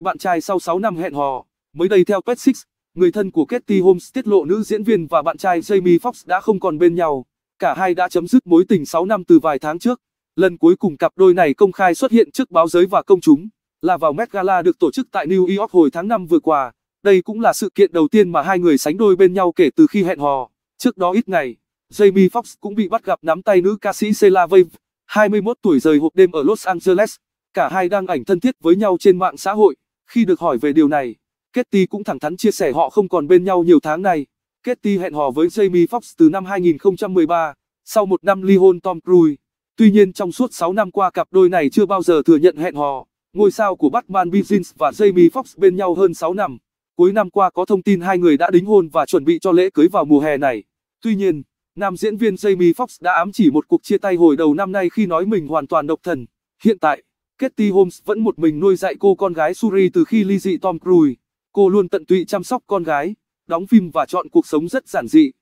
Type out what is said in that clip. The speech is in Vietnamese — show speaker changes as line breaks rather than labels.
Bạn trai sau 6 năm hẹn hò, mới đây theo Pet người thân của Katie Holmes tiết lộ nữ diễn viên và bạn trai Jamie Foxx đã không còn bên nhau. Cả hai đã chấm dứt mối tình 6 năm từ vài tháng trước. Lần cuối cùng cặp đôi này công khai xuất hiện trước báo giới và công chúng là vào Met Gala được tổ chức tại New York hồi tháng 5 vừa qua. Đây cũng là sự kiện đầu tiên mà hai người sánh đôi bên nhau kể từ khi hẹn hò. Trước đó ít ngày, Jamie Foxx cũng bị bắt gặp nắm tay nữ ca sĩ Sheila Wave, 21 tuổi rời hộp đêm ở Los Angeles. Cả hai đang ảnh thân thiết với nhau trên mạng xã hội. Khi được hỏi về điều này, Ketty cũng thẳng thắn chia sẻ họ không còn bên nhau nhiều tháng nay. Ketty hẹn hò với Jamie Foxx từ năm 2013, sau một năm ly hôn Tom Cruise. Tuy nhiên trong suốt 6 năm qua cặp đôi này chưa bao giờ thừa nhận hẹn hò. Ngôi sao của Batman Begins và Jamie Foxx bên nhau hơn 6 năm. Cuối năm qua có thông tin hai người đã đính hôn và chuẩn bị cho lễ cưới vào mùa hè này. Tuy nhiên, nam diễn viên Jamie Foxx đã ám chỉ một cuộc chia tay hồi đầu năm nay khi nói mình hoàn toàn độc thân. Hiện tại, Katie Holmes vẫn một mình nuôi dạy cô con gái Suri từ khi ly dị Tom Cruise. Cô luôn tận tụy chăm sóc con gái, đóng phim và chọn cuộc sống rất giản dị.